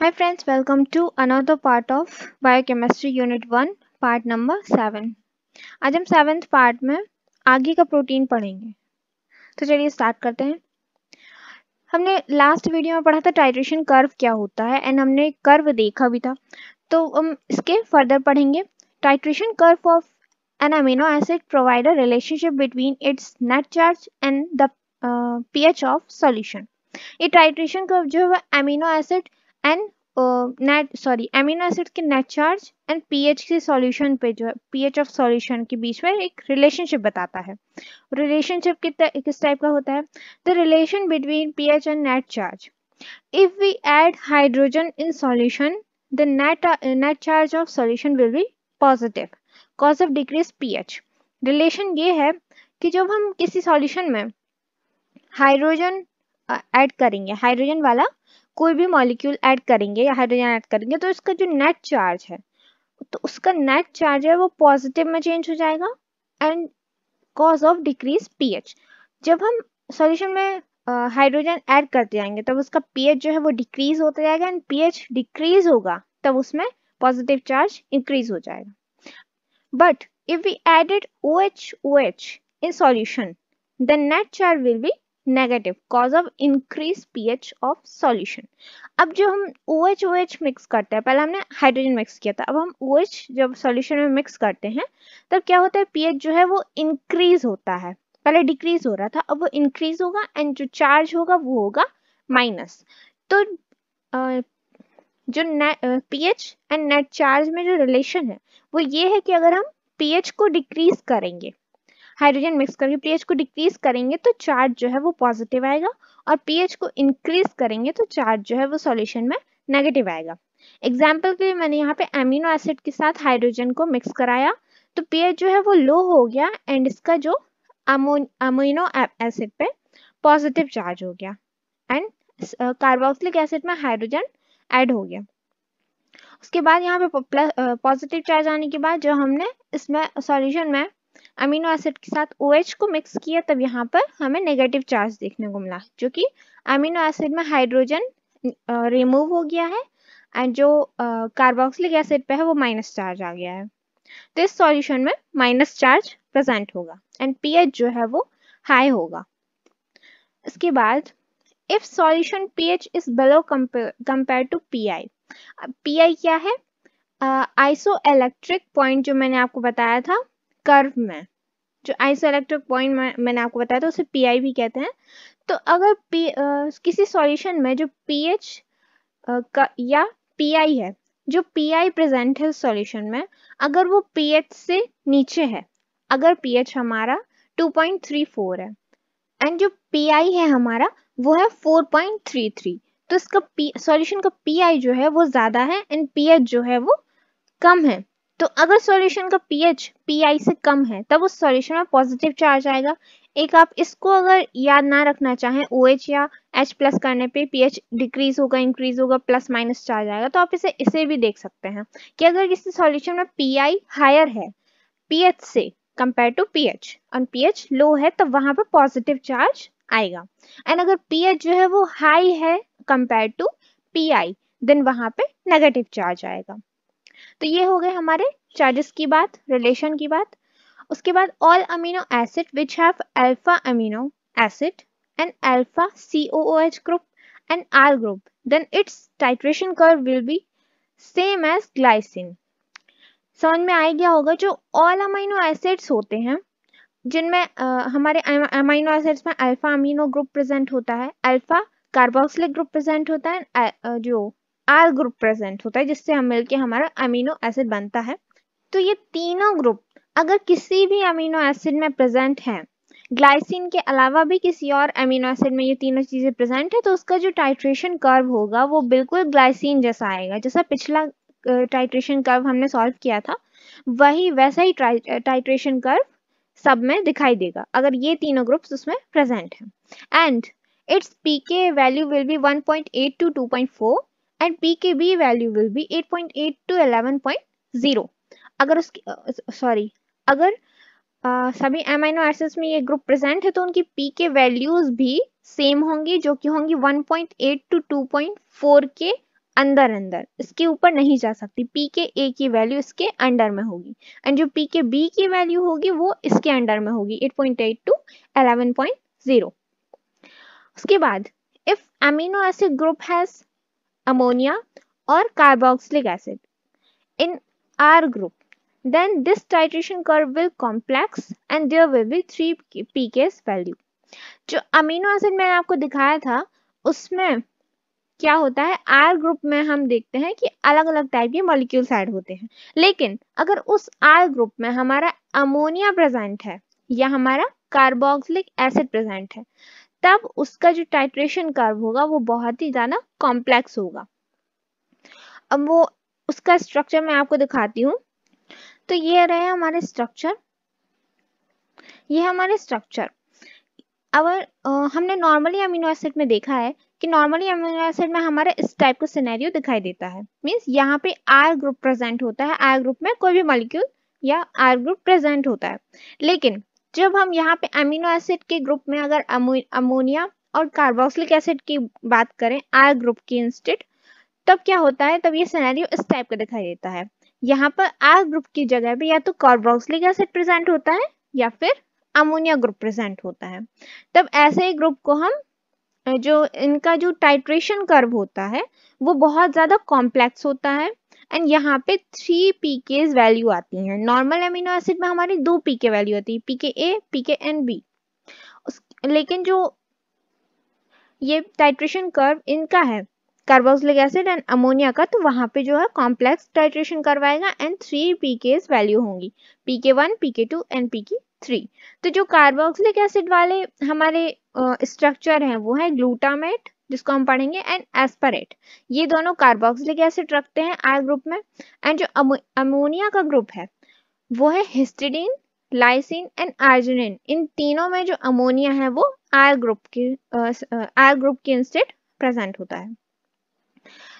Hi friends, welcome to another part of biochemistry unit 1 part number 7. आज हम seventh part में आगे का प्रोटीन पढ़ेंगे तो चलिए स्टार्ट करते हैं हमने लास्ट वीडियो में पढ़ा था टाइट्रेशन कर्व क्या होता है एंड हमने कर्व देखा भी था तो हम इसके फर्दर पढ़ेंगे titration curve of an amino acid provide relationship between its net charge and the H of solution ये टाइट्रेशन कर्व जो है वह amino acid and net sorry amino acid के नेट चार्ज एंड पीएच के solution पे जो है pH of solution के बीच में एक रिलेशनशिप बताता है रिलेशनशिप किस टाइप का होता है the relation between pH and net charge if we add hydrogen in solution the net net charge of solution will be positive cause of decrease decrease relation ये है कि जब हम किसी सॉल्यूशन में हाइड्रोजन ऐड uh, करेंगे hydrogen वाला कोई भी मॉलिक्यूल ऐड करेंगे या हाइड्रोजन ऐड करेंगे तो इसका जो नेट चार्ज है तो उसका नेट चार्ज है वो पॉजिटिव में चेंज हो जाएगा and cause of decrease pH जब हम सॉल्यूशन में हाइड्रोजन ऐड करते जाएंगे तब उसका पीएच जो है वो डिक्रीज होता जाएगा एंड पीएच डिक्रीज होगा तब उसमें पॉजिटिव चार्ज इंक्रीज हो जाएगा but added O H O H in solution, the net charge will be negative cause of increase pH of solution अब जो हम O H O H mix करते हैं पहले हमने हाइड्रोजन मिक्स किया था अब हम ओ एच जब सॉल्यूशन में मिक्स करते हैं तब क्या होता है पीएच जो है वो इंक्रीज होता है पहले डिक्रीज हो रहा था अब वो इंक्रीज होगा एंड जो चार्ज होगा वो होगा माइनस तो आ, जो पीएच एंड नेट चार्ज में जो रिलेशन है वो ये है कि अगर हम पीएच को डिक्रीज करेंगे हाइड्रोजन मिक्स करके पीएच को डिक्रीज करेंगे तो चार्ज जो है वो पॉजिटिव आएगा और पीएच को इंक्रीज करेंगे तो चार्ज जो है वो सॉल्यूशन में नेगेटिव आएगा एग्जाम्पल के लिए मैंने यहाँ पे एमिनो एसिड के साथ हाइड्रोजन को मिक्स कराया तो पीएच जो है वो लो हो गया एंड इसका जो अमोइनो एसिड पे पॉजिटिव चार्ज हो गया एंड कार्बोक्सिलिक एसिड में हाइड्रोजन एड हो गया उसके बाद यहाँ पे पॉजिटिव चार्ज uh, आने के बाद जो हमने इसमें सॉल्यूशन में अमीनो एसिड के साथ ओ OH को मिक्स किया तब यहाँ पर हमें नेगेटिव चार्ज देखने को मिला जो कि अमीनो एसिड में हाइड्रोजन रिमूव हो गया है एंड जो कार्बोक्सिलिक एसिड पे है वो माइनस चार्ज आ गया है तो इस सॉल्यूशन में माइनस चार्ज प्रेजेंट होगा एंड पीएच जो है वो हाई होगा इसके बाद if solution pH is below compare to pI pI क्या है आइसो इलेक्ट्रिक पॉइंट जो मैंने आपको बताया था कर्व में जो आइसोइलेक्ट्रिक पॉइंट मैंने आपको बताया था उसे पी भी कहते हैं तो अगर पी किसी सॉल्यूशन में जो पी एच या पी है जो पी प्रेजेंट है सॉल्यूशन में अगर वो पी से नीचे है अगर पी हमारा 2.34 है एंड जो पी है हमारा वो है 4.33 तो इसका सॉल्यूशन का पी जो है वो ज़्यादा है एंड पी जो है वो कम है तो अगर सॉल्यूशन का पीएच पीआई से कम है तब उस सॉल्यूशन में पॉजिटिव चार्ज आएगा एक आप इसको अगर याद ना रखना चाहें ओ OH या एच प्लस करने पे पीएच डिक्रीज होगा इंक्रीज होगा प्लस माइनस चार्ज आएगा तो आप इसे इसे भी देख सकते हैं कि अगर किसी सॉल्यूशन में पीआई हायर है पीएच से कंपेयर टू पीएच और पीएच लो है तब वहां पर पॉजिटिव चार्ज आएगा एंड अगर पीएच जो है वो हाई है कंपेयर टू पीआई देन वहां पे नेगेटिव चार्ज आएगा तो ये हो गए हमारे चार्जेस की बात रिलेशन की बात उसके बाद all amino acid which have alpha amino acid and alpha COOH group and R group then its titration curve will be same as glycine समझ में आ गया होगा जो ऑल अमीनो एसिड्स होते हैं जिनमें हमारे अमीनो एसिड्स में अल्फा अमीनो ग्रुप प्रेजेंट होता है अल्फा कार्बोक्सिलिक ग्रुप प्रेजेंट होता है जो आर ग्रुप प्रेजेंट होता है जिससे हम मिलके हमारा अमीनो एसिड बनता है तो ये तीनों ग्रुप अगर किसी भी अमीनो एसिड में प्रेजेंट है ग्लाइसिन के अलावा भी किसी और अमीनो एसिड में ये तीनों चीज़ें प्रेजेंट है तो उसका जो टाइट्रेशन कर्व होगा वो बिल्कुल ग्लाइसिन जैसा आएगा जैसा पिछला टाइट्रेशन कर्व हमने सॉल्व किया था वही वैसा ही टाइट्रेशन कर्व सब में दिखाई देगा अगर ये तीनों ग्रुप्स उसमें प्रेजेंट हैं and its pK value will be 1.8 to 2.4 and P K B value will be 8.8 to 11.0 अगर उसकी सॉरी uh, अगर uh, सभी एमाइनो एसिड्स में ये ग्रुप प्रेजेंट है तो उनकी पी के वैल्यूज भी सेम होंगी जो कि होंगी 1.8 टू 2.4 के अंदर अंदर इसके ऊपर नहीं जा सकती पी के ए की वैल्यू इसके अंडर में होगी एंड जो पी के बी की वैल्यू होगी वो इसके अंडर में होगी 8.8 टू 11.0 उसके बाद if amino acid group has ammonia or carboxylic acid in R group, then this titration curve will complex and there will be three pKs value जो अमीनो एसिड मैंने आपको दिखाया था उसमें क्या होता है आर ग्रुप में हम देखते हैं कि अलग अलग टाइप के मॉलिक्यूल्स ऐड होते हैं लेकिन अगर उस आर ग्रुप में हमारा अमोनिया प्रेजेंट है या हमारा कार्बोक्सिलिक एसिड प्रेजेंट है तब उसका जो टाइट्रेशन कर्व होगा वो बहुत ही ज़्यादा कॉम्प्लेक्स होगा अब वो उसका स्ट्रक्चर मैं आपको दिखाती हूँ तो ये रहे हमारे स्ट्रक्चर ये हमारे स्ट्रक्चर अब हमने नॉर्मली अमीनो एसिड में देखा है कि नॉर्मली अमीनो एसिड में हमारे इस टाइप का सिनेरियो दिखाई देता है मीन्स यहाँ पे आर ग्रुप प्रेजेंट होता है आर ग्रुप में कोई भी मॉलिक्यूल या आर ग्रुप प्रेजेंट होता है लेकिन जब हम यहाँ पे अमीनो एसिड के ग्रुप में अगर अमोनिया और कार्बोक्सिलिक एसिड की बात करें आर ग्रुप की इंस्टेड तब क्या होता है तब ये सिनेरियो इस टाइप का दिखाई देता है यहाँ पर आर ग्रुप की जगह पे या तो कार्बोक्सिलिक एसिड प्रेजेंट होता है या फिर अमोनिया ग्रुप प्रेजेंट होता है तब ऐसे ग्रुप को हम जो इनका जो टाइट्रेशन कर्व होता है वो बहुत ज़्यादा कॉम्प्लेक्स होता है एंड यहाँ पे थ्री पी के वैल्यू आती हैं नॉर्मल एमिनो एसिड में हमारी दो पी के वैल्यू आती है P K A P K and B लेकिन जो ये टाइट्रेशन कर्व इनका है कार्बोक्सिलिक एसिड एंड अमोनिया का तो वहाँ पे जो है कॉम्प्लेक्स टाइट्रेशन करवाएगा and three P K value होंगी P K one P K two and P K three तो जो कार्बोक्सिलिक एसिड वाले हमारे स्ट्रक्चर uh, हैं वो है ग्लूटामेट जिसको हम पढ़ेंगे एंड एस्परेट ये दोनों कार्बोक्सिलिक एसिड रखते हैं आय ग्रुप में एंड जो अमोनिया का ग्रुप है वो है हिस्टिडीन लाइसिन एंड आर्जिनिन इन तीनों में जो अमोनिया है वो आय ग्रुप की आय ग्रुप के इंस्टेड प्रेजेंट होता है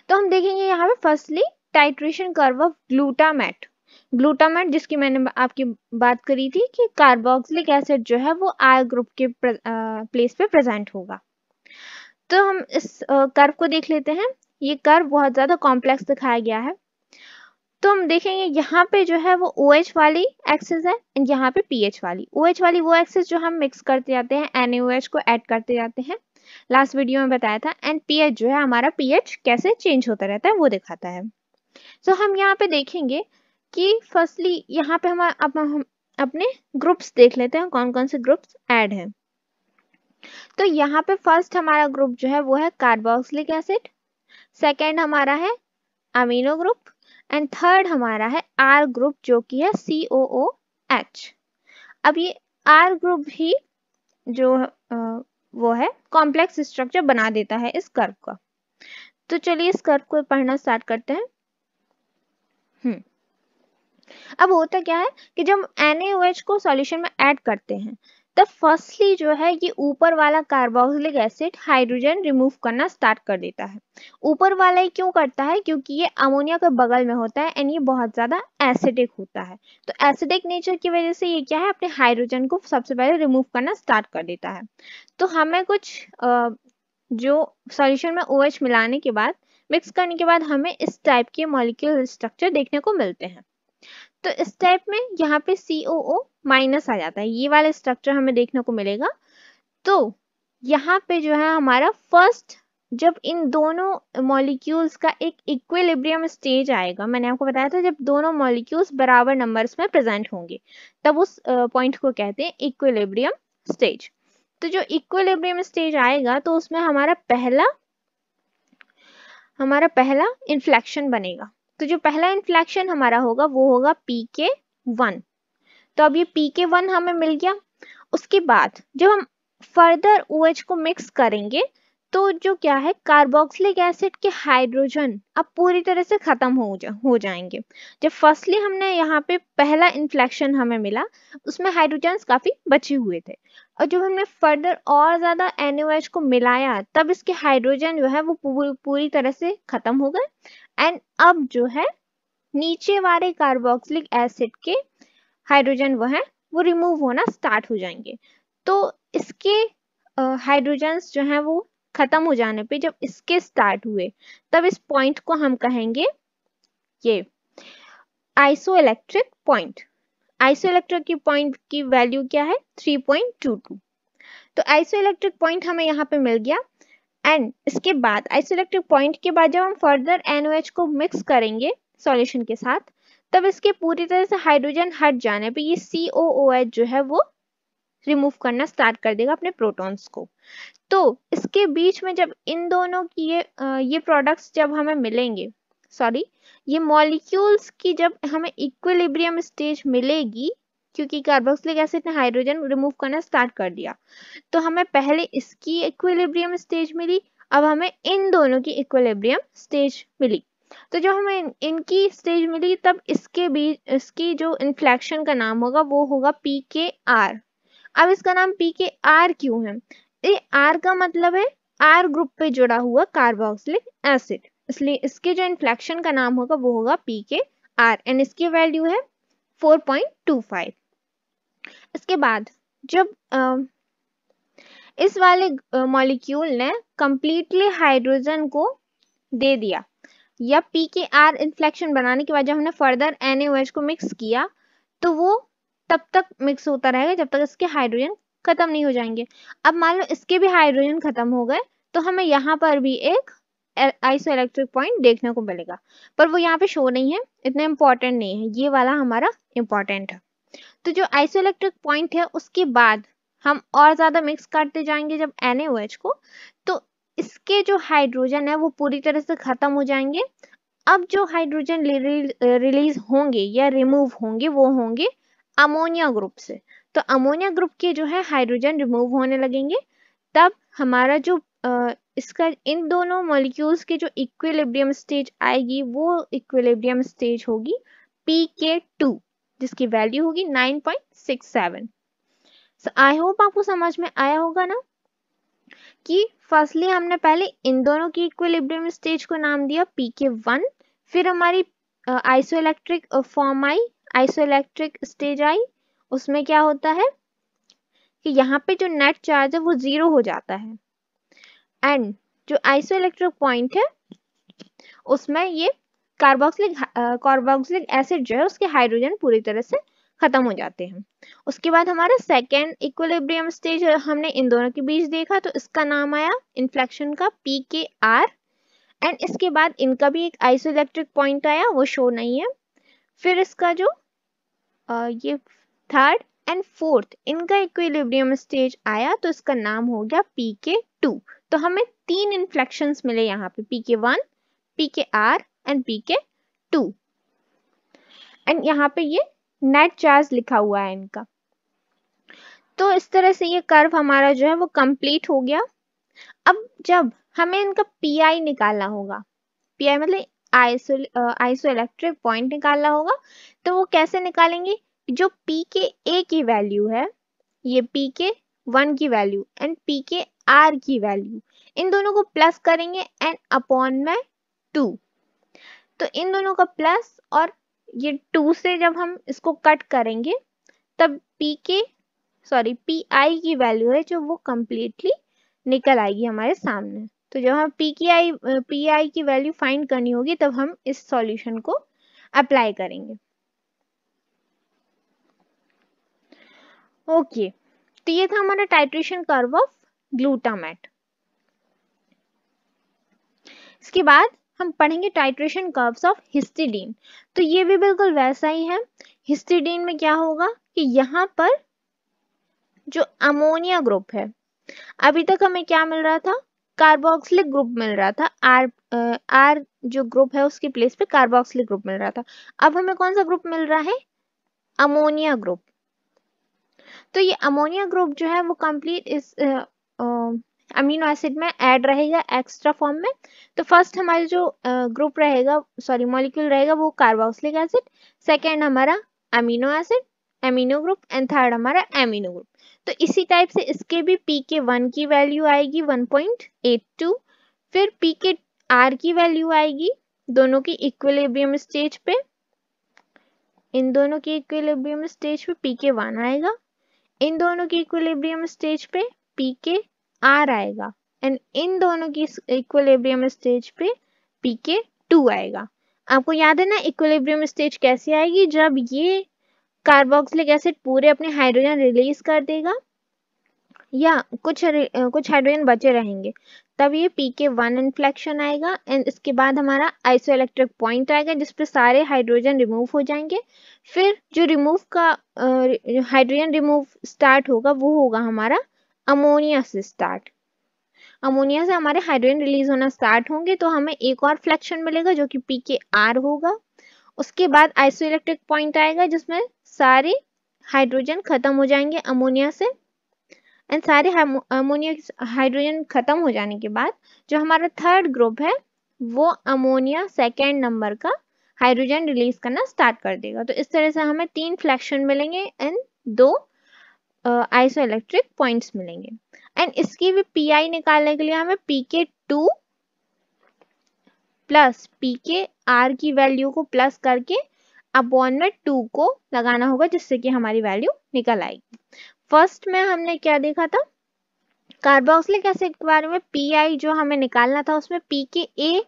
तो हम देखेंगे यहाँ पे firstly titration curve of glutamate glutamate जिसकी मैंने आपकी बात करी थी कि कार्बोक्सिलिक एसिड जो है वो आय ग्रुप के आ, प्लेस पे प्रेजेंट होगा तो हम इस कर्व को देख लेते हैं ये कर्व बहुत ज़्यादा कॉम्प्लेक्स दिखाया गया है तो हम देखेंगे यहाँ पे जो है वो ओ OH वाली एक्सेस है एंड यहाँ पे पीएच वाली ओ OH वाली वो एक्सेस जो हम मिक्स करते जाते हैं एन एच को ऐड करते जाते हैं लास्ट वीडियो में बताया था एंड एच जो है हमारा पीएच कैसे चेंज होता रहता है वो दिखाता है सो so, हम यहाँ पे देखेंगे कि फर्स्टली यहाँ पे हम, अपने ग्रुप्स देख लेते हैं कौन कौन से ग्रुप्स एड हैं तो यहाँ पे फर्स्ट हमारा ग्रुप जो है वो है कार्बोक्सिलिक एसिड सेकेंड हमारा है अमीनो ग्रुप एंड थर्ड हमारा है आर ग्रुप जो कि है सी ओ ओ एच अब ये आर ग्रुप ही जो वो है कॉम्प्लेक्स स्ट्रक्चर बना देता है इस कर्व का तो चलिए इस कर्व को पढ़ना स्टार्ट करते हैं हम्म अब होता क्या है कि जब NaOH को सॉल्यूशन में ऐड करते हैं तो फर्स्टली जो है ये ऊपर वाला कार्बोक्सिलिक एसिड हाइड्रोजन रिमूव करना स्टार्ट कर देता है ऊपर वाला ही क्यों करता है क्योंकि ये अमोनिया के बगल में होता है एंड ये बहुत ज़्यादा एसिडिक होता है तो एसिडिक नेचर की वजह से ये क्या है अपने हाइड्रोजन को सबसे पहले रिमूव करना स्टार्ट कर देता है तो हमें कुछ जो सोल्यूशन में ओ OH मिलाने के बाद मिक्स करने के बाद हमें इस टाइप के मॉलिक्यूल स्ट्रक्चर देखने को मिलते हैं तो इस टाइप में यहाँ पे सी ओ माइनस आ जाता है ये वाला स्ट्रक्चर हमें देखने को मिलेगा तो यहाँ पे जो है हमारा फर्स्ट जब इन दोनों मॉलिक्यूल्स का एक इक्विलिब्रियम स्टेज आएगा मैंने आपको बताया था जब दोनों मॉलिक्यूल्स बराबर नंबर्स में प्रेजेंट होंगे तब उस पॉइंट को कहते हैं इक्विलिब्रियम स्टेज तो जो इक्विलिब्रियम स्टेज आएगा तो उसमें हमारा पहला हमारा पहला इन्फ्लेक्शन बनेगा तो जो पहला इन्फ्लेक्शन हमारा होगा वो होगा पी के वन तो अब ये पी के वन हमें मिल गया उसके बाद जब हम फर्दर ओ OH को मिक्स करेंगे तो जो क्या है कार्बोक्सिलिक एसिड के हाइड्रोजन अब पूरी तरह से खत्म हो जा हो जाएंगे जब फर्स्टली हमने यहाँ पे पहला इन्फ्लेक्शन हमें मिला उसमें हाइड्रोजन काफ़ी बचे हुए थे और जब हमने फर्दर और ज़्यादा एन को मिलाया तब इसके हाइड्रोजन जो है वो पूरी पूरी तरह से खत्म हो गए एंड अब जो है नीचे वाले कार्बोक्सिलिक एसिड के हाइड्रोजन वो है वो रिमूव होना स्टार्ट हो जाएंगे तो इसके हाइड्रोजन जो है वो खत्म हो जाने पे जब इसके स्टार्ट हुए तब इस पॉइंट को हम कहेंगे ये isoelectric point isoelectric point की वैल्यू क्या है 3.22 तो आइसो इलेक्ट्रिक पॉइंट हमें यहाँ पे मिल गया एंड इसके बाद आइसोलेक्ट्रिक पॉइंट के बाद जब हम फर्दर एनओएच को मिक्स करेंगे सॉल्यूशन के साथ तब इसके पूरी तरह से हाइड्रोजन हट जाने पे ये सी जो है वो रिमूव करना स्टार्ट कर देगा अपने प्रोटॉन्स को तो इसके बीच में जब इन दोनों की ये ये प्रोडक्ट्स जब हमें मिलेंगे सॉरी ये मॉलिक्यूल्स की जब हमें इक्विलिब्रियम स्टेज मिलेगी क्योंकि कार्बोक्सिलिक एसिड ने हाइड्रोजन रिमूव करना स्टार्ट कर दिया तो हमें पहले इसकी इक्विलिब्रियम स्टेज मिली अब हमें इन दोनों की इक्विलिब्रियम स्टेज मिली तो जब हमें इनकी स्टेज मिली तब इसके बीच इसकी जो इन्फ्लेक्शन का नाम होगा वो होगा पी के आर अब इसका नाम पी के आर क्यों है ये आर का मतलब है आर ग्रुप पे जुड़ा हुआ कार्बोक्सिलिक एसिड इसलिए इसके जो इन्फ्लेक्शन का नाम होगा वो होगा पी के आर एंड इसकी वैल्यू है 4.25 इसके बाद जब आ, इस वाले मॉलिक्यूल ने कंप्लीटली हाइड्रोजन को दे दिया या पी के आर इन्फ्लेक्शन बनाने के बाद जब हमने फर्दर एन को मिक्स किया तो वो तब तक मिक्स होता रहेगा जब तक इसके हाइड्रोजन खत्म नहीं हो जाएंगे अब मान लो इसके भी हाइड्रोजन खत्म हो गए तो हमें यहाँ पर भी एक आइसो इलेक्ट्रिक पॉइंट देखने को मिलेगा पर वो यहाँ पे शो नहीं है इतना इम्पोर्टेंट नहीं है ये वाला हमारा इम्पोर्टेंट है तो जो आइसोइलेक्ट्रिक पॉइंट है उसके बाद हम और ज़्यादा मिक्स करते जाएंगे जब एन को तो इसके जो हाइड्रोजन है वो पूरी तरह से ख़त्म हो जाएंगे अब जो हाइड्रोजन रिलीज होंगे या रिमूव होंगे वो होंगे अमोनिया ग्रुप से तो अमोनिया ग्रुप के जो है हाइड्रोजन रिमूव होने लगेंगे तब हमारा जो इसका इन दोनों मॉलिक्यूल्स के जो इक्विलिब्रियम स्टेज आएगी वो इक्विलिब्रियम स्टेज होगी पी के टू जिसकी वैल्यू होगी 9.67 सो आई होप आपको समझ में आया होगा ना कि फर्स्टली हमने पहले इन दोनों की इक्विलिब्रियम स्टेज को नाम दिया पी के वन फिर हमारी आइसोइलेक्ट्रिक uh, फॉर्म uh, आई आइसोइलेक्ट्रिक स्टेज आई उसमें क्या होता है कि यहाँ पे जो नेट चार्ज है वो जीरो हो जाता है एंड जो आइसो इलेक्ट्रिक पॉइंट है उसमें ये कार्बोक्सिलिक कार्बोक्सिलिक एसिड जो है उसके हाइड्रोजन पूरी तरह से खत्म हो जाते हैं उसके बाद हमारा सेकेंड इक्वलिब्रियम स्टेज हमने इन दोनों के बीच देखा तो इसका नाम आया इन्फ्लेक्शन का पी के आर एंड इसके बाद इनका भी एक आइसोइलेक्ट्रिक पॉइंट आया वो शो नहीं है फिर इसका जो आ, uh, ये थर्ड एंड फोर्थ इनका इक्विलिब्रियम स्टेज आया तो इसका नाम हो गया पी के टू तो हमें तीन इन्फ्लेक्शन मिले यहाँ पे P K one P K R and P K two and यहाँ पे ये नेट चार्ज लिखा हुआ है इनका तो इस तरह से ये कर्व हमारा जो है वो कंप्लीट हो गया अब जब हमें इनका पीआई निकालना होगा पीआई मतलब आइसो आइसो इलेक्ट्रिक पॉइंट निकालना होगा तो वो कैसे निकालेंगे जो पी के ए की वैल्यू है ये पी के वन की value and P K R की वैल्यू इन दोनों को प्लस करेंगे एंड अपॉन में टू तो इन दोनों का प्लस और ये टू से जब हम इसको कट करेंगे तब पी के सॉरी पी आई की वैल्यू है जो वो कम्प्लीटली निकल आएगी हमारे सामने तो जब हम पी की आई पी आई की वैल्यू फाइंड करनी होगी तब हम इस सॉल्यूशन को अप्लाई करेंगे ओके okay, तो ये था हमारा टाइट्रेशन कर्व ऑफ ग्लूटामेट इसके बाद हम पढ़ेंगे टाइट्रेशन कर्व्स ऑफ हिस्टिडीन तो ये भी बिल्कुल वैसा ही है हिस्टिडीन में क्या होगा कि यहाँ पर जो अमोनिया ग्रुप है अभी तक हमें क्या मिल रहा था कार्बोक्सिलिक ग्रुप मिल रहा था आर आर uh, जो ग्रुप है उसकी प्लेस पे कार्बोक्सिलिक ग्रुप मिल रहा था अब हमें कौन सा ग्रुप मिल रहा है अमोनिया ग्रुप तो ये अमोनिया ग्रुप जो है वो कंप्लीट इस आ, आ, अमीनो एसिड में ऐड रहेगा एक्स्ट्रा फॉर्म में तो फर्स्ट हमारा जो ग्रुप रहेगा सॉरी मॉलिक्यूल रहेगा वो कार्बोक्सिलिक एसिड सेकेंड हमारा amino acid amino group and third हमारा एमिनो ग्रुप तो इसी टाइप से इसके भी पी के वन की वैल्यू आएगी 1.82 फिर पी के आर की वैल्यू आएगी दोनों की इक्विलिब्रियम स्टेज पे इन दोनों की इक्विलिब्रियम स्टेज पे पी के वन आएगा इन दोनों की इक्विलिब्रियम स्टेज पे पी के आर आएगा एंड इन दोनों की इक्विलिब्रियम स्टेज पे पी के टू आएगा आपको याद है ना इक्विलिब्रियम स्टेज कैसे आएगी जब ये कार्बोक्सिलिक एसिड पूरे अपने हाइड्रोजन रिलीज कर देगा या कुछ कुछ हाइड्रोजन बचे रहेंगे तब ये पी के वन इन्फ्लेक्शन आएगा एंड इसके बाद हमारा आइसो इलेक्ट्रिक पॉइंट आएगा जिसपे सारे हाइड्रोजन रिमूव हो जाएंगे फिर जो रिमूव का हाइड्रोजन रिमूव स्टार्ट होगा वो होगा हमारा अमोनिया से स्टार्ट अमोनिया से हमारे हाइड्रोजन रिलीज होना स्टार्ट होंगे तो हमें एक और फ्लैक्शन मिलेगा जो कि पी के आर होगा उसके बाद आइसोइलेक्ट्रिक पॉइंट आएगा जिसमें सारे हाइड्रोजन खत्म हो जाएंगे अमोनिया से एंड सारे अमोनिया हाइड्रोजन खत्म हो जाने के बाद जो हमारा थर्ड ग्रुप है वो अमोनिया सेकेंड नंबर का हाइड्रोजन रिलीज करना स्टार्ट कर देगा तो इस तरह से हमें तीन फ्लैक्शन मिलेंगे एंड दो आइसो इलेक्ट्रिक पॉइंट्स मिलेंगे एंड इसकी भी पी आई निकालने के लिए हमें P K two plus P K R की वैल्यू को प्लस करके अपॉन में टू को लगाना होगा जिससे कि हमारी वैल्यू निकल आएगी फर्स्ट में हमने क्या देखा था कार्बोक्सिलिक एसिड के बारे में पी आई जो हमें निकालना था उसमें पी के ए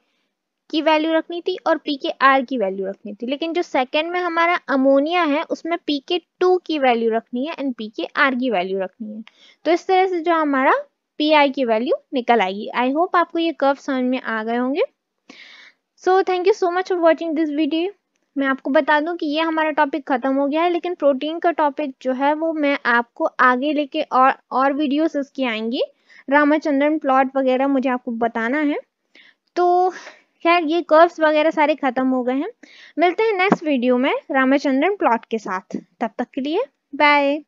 की वैल्यू रखनी थी और पी के आर की वैल्यू रखनी थी लेकिन जो सेकेंड में हमारा अमोनिया है उसमें पी के टू की वैल्यू रखनी है एंड पी के आर की वैल्यू रखनी है तो इस तरह से जो हमारा पी आई की वैल्यू निकल आएगी आई होप आपको ये कर्व समझ में आ गए होंगे so thank you so much for watching this video मैं आपको बता दूं कि ये हमारा टॉपिक खत्म हो गया है लेकिन प्रोटीन का टॉपिक जो है वो मैं आपको आगे लेके और और वीडियोस इसकी आएंगी रामाचंद्रन प्लॉट वगैरह मुझे आपको बताना है तो खैर ये कर्व्स वगैरह सारे खत्म हो गए हैं मिलते हैं नेक्स्ट वीडियो में रामचंद्रन प्लॉट के साथ तब तक के लिए बाय